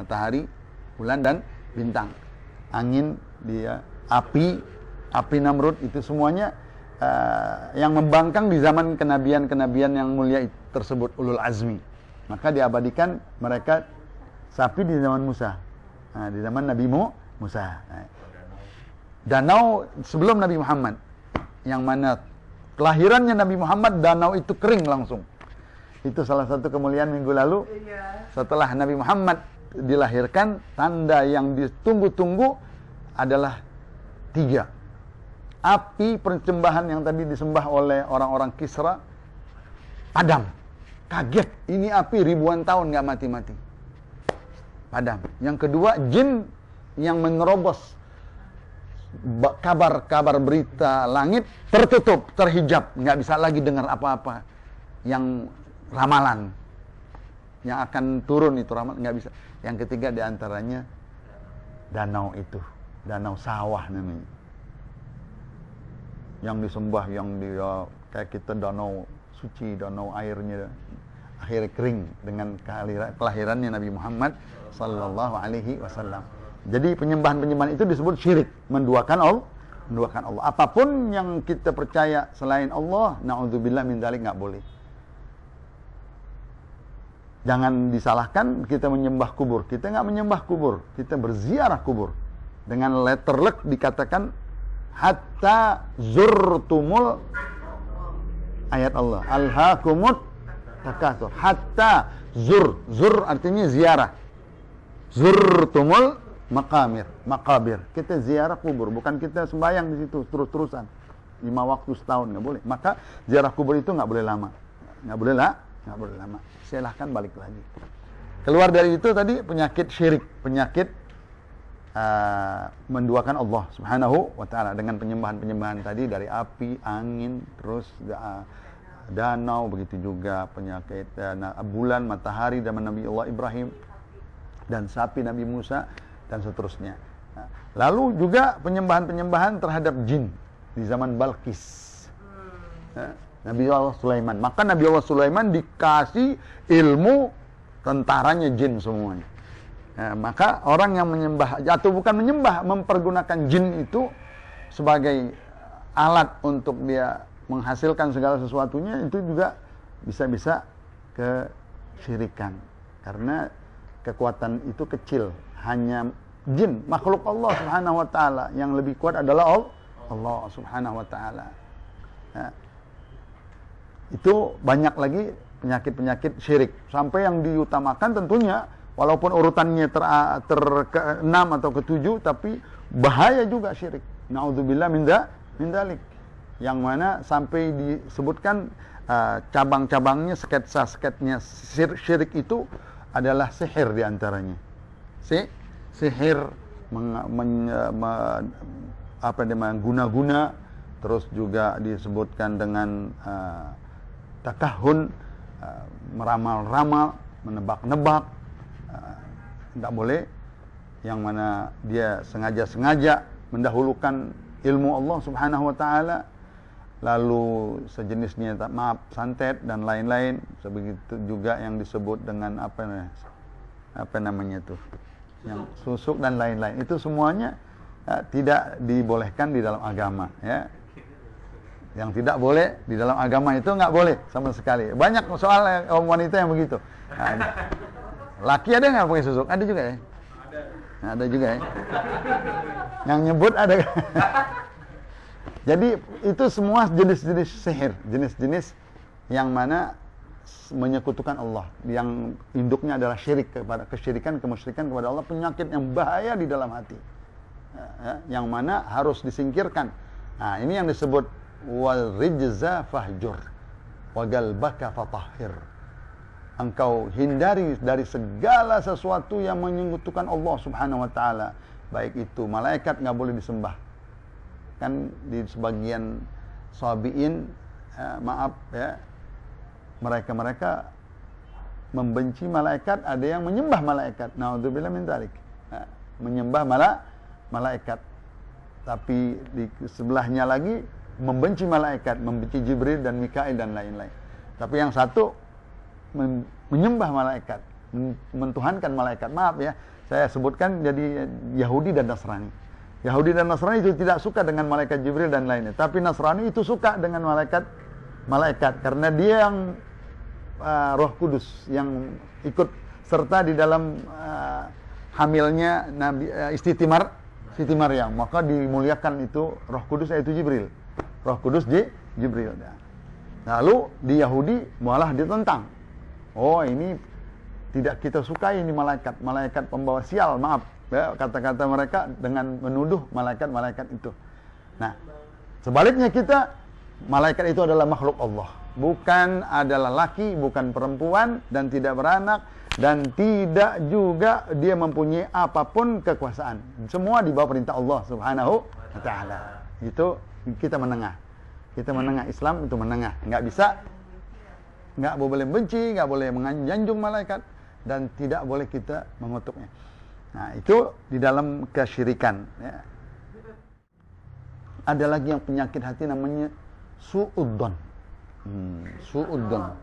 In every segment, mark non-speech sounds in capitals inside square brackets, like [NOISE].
matahari, bulan dan bintang. Angin, dia api, api Namrud itu semuanya uh, yang membangkang di zaman kenabian-kenabian yang mulia tersebut ulul azmi. Maka diabadikan mereka sapi di zaman Musa. Nah, di zaman Nabi Mu, Musa. Nah. Danau sebelum Nabi Muhammad yang mana kelahirannya Nabi Muhammad danau itu kering langsung. Itu salah satu kemuliaan minggu lalu. Iya. Setelah Nabi Muhammad dilahirkan, tanda yang ditunggu-tunggu adalah tiga. Api persembahan yang tadi disembah oleh orang-orang Kisra, padam. Kaget, ini api ribuan tahun nggak mati-mati. Padam. Yang kedua, jin yang menerobos kabar-kabar berita langit tertutup, terhijab, nggak bisa lagi dengar apa-apa yang ramalan yang akan turun itu rahmat nggak bisa. Yang ketiga diantaranya danau itu, danau sawah namanya. Yang disembah, yang dia ya, kayak kita danau suci, danau airnya akhir kering dengan kelahirannya Nabi Muhammad Sallallahu Alaihi Wasallam. Jadi penyembahan-penyembahan itu disebut syirik, menduakan Allah, menduakan Allah. Apapun yang kita percaya selain Allah, naudzubillah min lagi nggak boleh. Jangan disalahkan kita menyembah kubur. Kita nggak menyembah kubur. Kita berziarah kubur. Dengan letter lek dikatakan hatta zurtumul ayat Allah. alhaqumut takatsur. Hatta zur. Zur artinya ziarah. Zurtumul makamir, makabir. Kita ziarah kubur, bukan kita sembahyang di situ terus-terusan. Lima waktu setahun nggak boleh. Maka ziarah kubur itu nggak boleh lama. Nggak boleh lah nggak lama silahkan balik lagi keluar dari itu tadi penyakit syirik penyakit uh, menduakan Allah subhanahu wa taala dengan penyembahan penyembahan tadi dari api angin terus uh, danau begitu juga penyakit uh, bulan matahari zaman Nabi Allah Ibrahim dan sapi Nabi Musa dan seterusnya nah, lalu juga penyembahan penyembahan terhadap jin di zaman Balkis hmm. nah, Nabi Allah Sulaiman. Maka Nabi Allah Sulaiman dikasih ilmu tentaranya jin semuanya. Nah, maka orang yang menyembah atau bukan menyembah mempergunakan jin itu sebagai alat untuk dia menghasilkan segala sesuatunya itu juga bisa-bisa kesyirikan karena kekuatan itu kecil hanya jin makhluk Allah Subhanahu wa taala yang lebih kuat adalah Allah Subhanahu wa taala. Nah, itu banyak lagi penyakit-penyakit syirik. Sampai yang diutamakan tentunya walaupun urutannya ter, ter ke-6 atau ke-7 tapi bahaya juga syirik. Naudzubillah minda mindalik Yang mana sampai disebutkan uh, cabang-cabangnya sketsa-sketnya syirik, syirik itu adalah sihir diantaranya. Si sihir meng, men, me, apa namanya guna-guna terus juga disebutkan dengan uh, takahun uh, meramal-ramal menebak-nebak uh, tidak boleh yang mana dia sengaja-sengaja mendahulukan ilmu Allah subhanahu wa ta'ala lalu sejenisnya tak maaf santet dan lain-lain sebegitu juga yang disebut dengan apa apa namanya itu yang susuk dan lain-lain itu semuanya uh, tidak dibolehkan di dalam agama ya yang tidak boleh di dalam agama itu nggak boleh sama sekali. Banyak soal kaum wanita yang begitu. Nah, ada. laki ada nggak pakai susuk? Ada juga ya. Ada. ada juga ya. Yang nyebut ada. [LAUGHS] Jadi itu semua jenis-jenis sihir, jenis-jenis yang mana menyekutukan Allah, yang induknya adalah syirik kepada kesyirikan, kemusyrikan kepada Allah, penyakit yang bahaya di dalam hati, nah, ya, yang mana harus disingkirkan. Nah, ini yang disebut wal rijza fahjur wa galbaka fatahhir engkau hindari dari segala sesuatu yang menyekutukan Allah Subhanahu wa taala baik itu malaikat nggak boleh disembah kan di sebagian sabiin ya, maaf ya mereka mereka membenci malaikat ada yang menyembah malaikat naudzubillah min dzalik ya, menyembah mala malaikat tapi di sebelahnya lagi membenci malaikat, membenci Jibril dan Mikail dan lain-lain. Tapi yang satu men menyembah malaikat, men mentuhankan malaikat. Maaf ya, saya sebutkan jadi Yahudi dan Nasrani. Yahudi dan Nasrani itu tidak suka dengan malaikat Jibril dan lainnya, tapi Nasrani itu suka dengan malaikat malaikat karena dia yang uh, Roh Kudus yang ikut serta di dalam uh, hamilnya Nabi uh, eh, Istitimar Siti Maryam, maka dimuliakan itu Roh Kudus yaitu Jibril. Roh Kudus di Jibril. Lalu di Yahudi malah ditentang. Oh ini tidak kita sukai ini malaikat, malaikat pembawa sial, maaf. Ya, kata-kata ya, mereka dengan menuduh malaikat-malaikat itu. Nah, sebaliknya kita, malaikat itu adalah makhluk Allah. Bukan adalah laki, bukan perempuan, dan tidak beranak, dan tidak juga dia mempunyai apapun kekuasaan. Semua di bawah perintah Allah Subhanahu wa taala. Itu kita menengah. Kita hmm. menengah Islam itu menengah. Nggak bisa, nggak boleh benci, nggak boleh menganjung malaikat dan tidak boleh kita mengutuknya. Nah itu di dalam kesyirikan. Ya. Ada lagi yang penyakit hati namanya suudon. Hmm, suudon.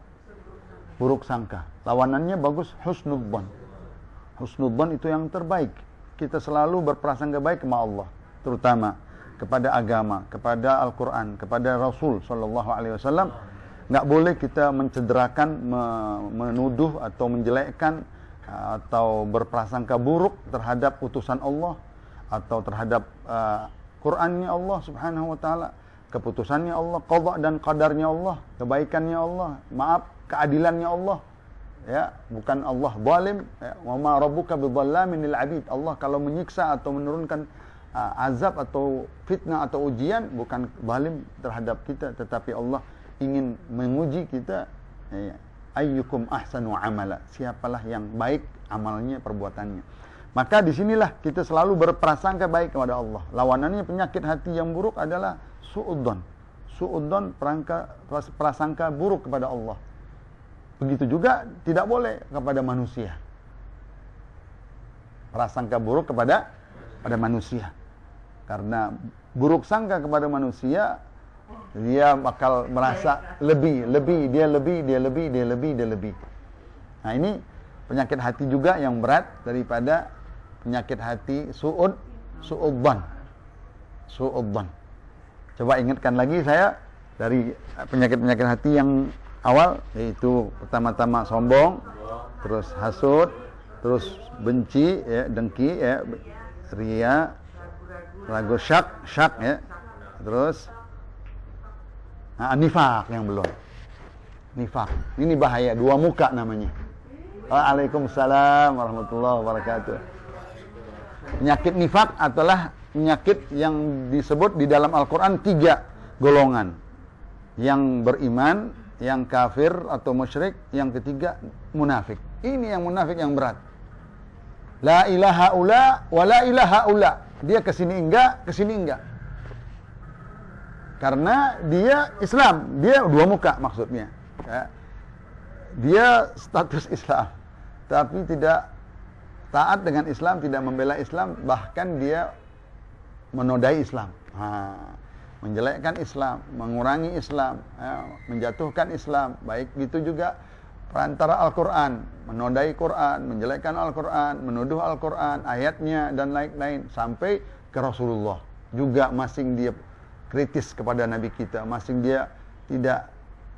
Buruk sangka. Lawanannya bagus husnudon. Husnudon itu yang terbaik. Kita selalu berprasangka baik sama Allah. Terutama kepada agama, kepada Al-Quran, kepada Rasul saw, Alaihi Wasallam, nggak boleh kita mencederakan, menuduh atau menjelekkan atau berprasangka buruk terhadap utusan Allah atau terhadap uh, Qurannya Allah Subhanahu Wa Taala, keputusannya Allah, qadar dan qadarnya Allah, kebaikannya Allah, maaf keadilannya Allah. Ya, bukan Allah zalim, ya, wa ma rabbuka bidzallamin lil 'abid. Allah kalau menyiksa atau menurunkan uh, azab atau fitnah atau ujian bukan balim terhadap kita tetapi Allah ingin menguji kita eh, ayyukum ahsanu amala siapalah yang baik amalnya perbuatannya maka disinilah kita selalu berprasangka baik kepada Allah lawanannya penyakit hati yang buruk adalah suudon suudon perangka prasangka buruk kepada Allah begitu juga tidak boleh kepada manusia prasangka buruk kepada pada manusia karena buruk sangka kepada manusia, dia bakal merasa lebih, lebih, dia lebih, dia lebih, dia lebih, dia lebih. Nah ini penyakit hati juga yang berat daripada penyakit hati suud, suudban, suudban. Coba ingatkan lagi saya dari penyakit-penyakit hati yang awal yaitu pertama-tama sombong, terus hasut, terus benci, ya, dengki, ya, ria, lagu syak syak ya terus nah, nifak yang belum nifak ini bahaya dua muka namanya Waalaikumsalam warahmatullahi wabarakatuh penyakit nifak adalah penyakit yang disebut di dalam Al-Quran tiga golongan yang beriman yang kafir atau musyrik yang ketiga munafik ini yang munafik yang berat La ilaha ula wa la ilaha ula. Dia kesini enggak, kesini enggak. Karena dia Islam, dia dua muka maksudnya. Ya. Dia status [LAUGHS] Islam, tapi tidak taat dengan Islam, tidak membela Islam, bahkan dia menodai Islam. Ha. Menjelekkan Islam, mengurangi Islam, ya. menjatuhkan Islam. Baik gitu juga perantara Al-Quran menodai Quran, menjelekkan Al-Quran, menuduh Al-Quran, ayatnya dan lain-lain sampai ke Rasulullah. Juga masing dia kritis kepada Nabi kita, masing dia tidak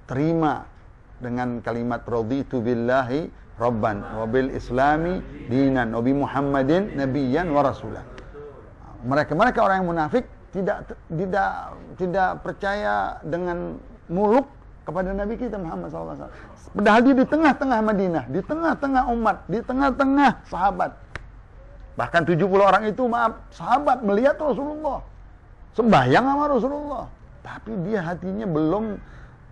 terima dengan kalimat raditu billahi rabban wabil islami dinan Nabi Muhammadin Nabiyan wa rasulah Mereka mereka orang yang munafik tidak tidak tidak percaya dengan muluk kepada Nabi kita Muhammad SAW. Padahal dia di tengah-tengah Madinah, di tengah-tengah umat, di tengah-tengah sahabat. Bahkan 70 orang itu maaf, sahabat melihat Rasulullah. Sembahyang sama Rasulullah. Tapi dia hatinya belum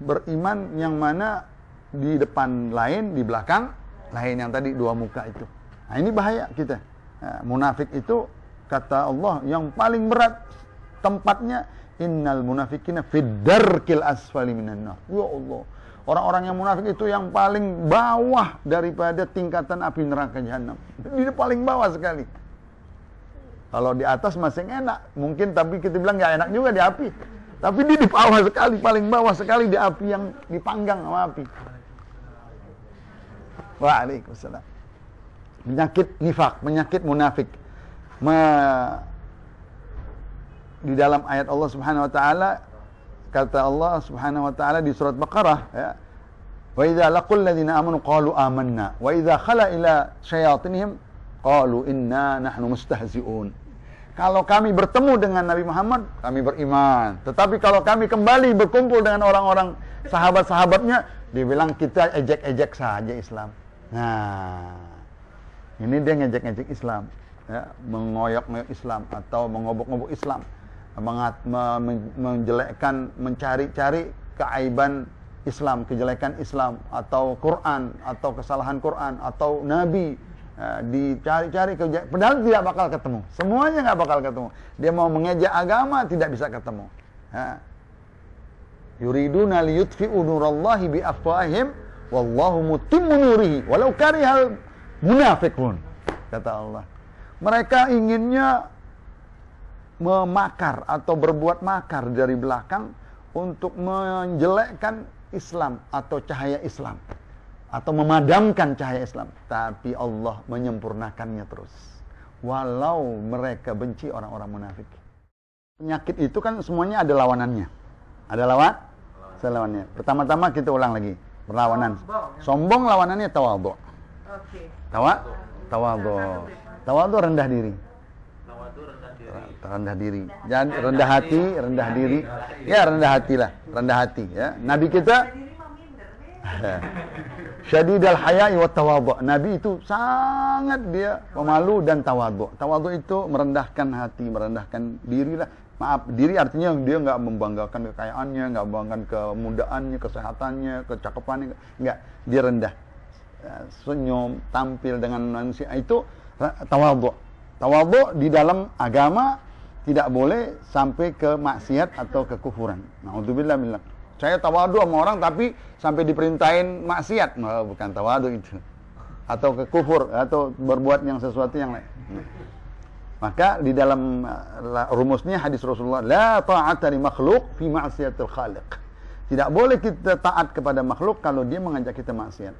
beriman yang mana di depan lain, di belakang lain yang tadi dua muka itu. Nah ini bahaya kita. Nah, munafik itu kata Allah yang paling berat tempatnya Innal munafikina fiddarkil asfali minan nar. Ya Allah. Orang-orang yang munafik itu yang paling bawah daripada tingkatan api neraka jahanam. Dia paling bawah sekali. Kalau di atas masih enak, mungkin tapi kita bilang nggak enak juga di api. Tapi dia di bawah sekali, paling bawah sekali di api yang dipanggang sama api. Waalaikumsalam. Penyakit nifak, penyakit munafik di dalam ayat Allah Subhanahu wa taala kata Allah Subhanahu wa taala di surat Baqarah ya Wa idza laqul ladzina amanu qalu amanna wa idza khala ila syayatinihim qalu inna nahnu mustahzi'un. Kalau kami bertemu dengan Nabi Muhammad, kami beriman. Tetapi kalau kami kembali berkumpul dengan orang-orang sahabat-sahabatnya, dibilang kita ejek-ejek saja Islam. Nah, ini dia ngejek-ngejek Islam, ya, mengoyok-ngoyok Islam atau mengobok-ngobok Islam mengat, me, menjelekkan, mencari-cari keaiban Islam, kejelekan Islam atau Quran atau kesalahan Quran atau Nabi eh, dicari-cari padahal tidak bakal ketemu. Semuanya nggak bakal ketemu. Dia mau mengejek agama tidak bisa ketemu. Ha. Yuriduna liyutfi'u nurallahi biafwahihim wallahu mutimmu nurihi walau karihal munafiqun kata Allah. Mereka inginnya memakar atau berbuat makar dari belakang untuk menjelekkan Islam atau cahaya Islam atau memadamkan cahaya Islam tapi Allah menyempurnakannya terus walau mereka benci orang-orang munafik penyakit itu kan semuanya ada lawanannya ada lawan selawannya pertama-tama kita ulang lagi perlawanan sombong, lawanannya tawadhu okay. tawa tawadhu tawadhu rendah diri rendah diri. Jangan rendah, hati, rendah diri. Ya rendah hati lah, rendah hati ya. Nabi kita [LAUGHS] al hayai wa tawadhu. Nabi itu sangat dia pemalu dan tawadhu. Tawadhu itu merendahkan hati, merendahkan diri lah. Maaf, diri artinya dia nggak membanggakan kekayaannya, nggak membanggakan kemudaannya, kesehatannya, kecakapannya, nggak. Dia rendah. Ya, senyum, tampil dengan manusia itu tawadhu Tawadhu di dalam agama tidak boleh sampai ke maksiat atau kekufuran. Nauzubillah minallah. Saya tawadu sama orang tapi sampai diperintahin maksiat, nah, bukan tawadu itu. Atau kekufur atau berbuat yang sesuatu yang lain. Maka di dalam eh, rumusnya hadis Rasulullah, la ta'ata li makhluk fi ma'siyatil khaliq. Tidak boleh kita taat kepada makhluk kalau dia mengajak kita maksiat.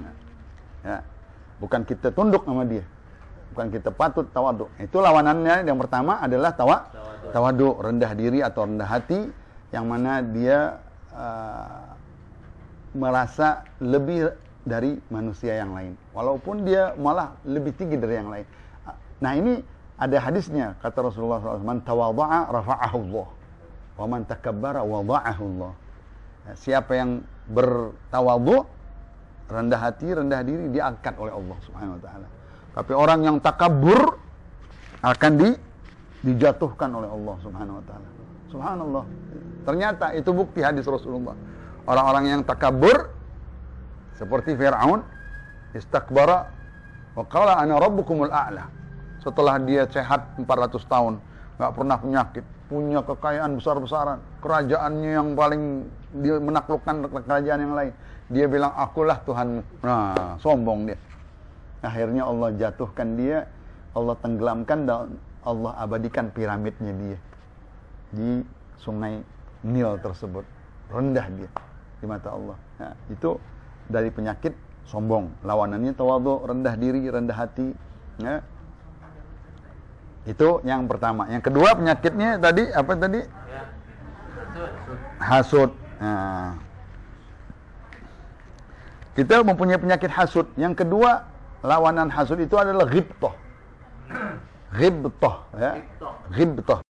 Nah, ya. Bukan kita tunduk sama dia bukan kita patut tawadu. Itu lawanannya yang pertama adalah tawa tawadu rendah diri atau rendah hati yang mana dia uh, merasa lebih dari manusia yang lain. Walaupun dia malah lebih tinggi dari yang lain. Nah, ini ada hadisnya kata Rasulullah SAW, "Man tawadha'a rafa'ahu Allah, wa man takabbara wada'ahu Allah." Nah, siapa yang bertawadhu, rendah hati, rendah diri diangkat oleh Allah Subhanahu wa taala. Tapi orang yang takabur akan di, dijatuhkan oleh Allah Subhanahu wa taala. Subhanallah. Ternyata itu bukti hadis Rasulullah. Orang-orang yang takabur seperti Firaun istakbara wa qala ana rabbukumul a'la. Setelah dia sehat 400 tahun, nggak pernah penyakit, punya kekayaan besar-besaran, kerajaannya yang paling dia menaklukkan kerajaan yang lain. Dia bilang akulah Tuhanmu. Nah, sombong dia. Akhirnya Allah jatuhkan dia, Allah tenggelamkan dan Allah abadikan piramidnya dia di sungai Nil tersebut. Rendah dia di mata Allah. Nah, itu dari penyakit sombong. Lawanannya tawadu, rendah diri, rendah hati. Ya. Itu yang pertama. Yang kedua penyakitnya tadi apa tadi? Ya. Hasud. Nah. Kita mempunyai penyakit hasud. Yang kedua lawanan hasud itu adalah ghibtah. Ghibtah ya. Ghibtah.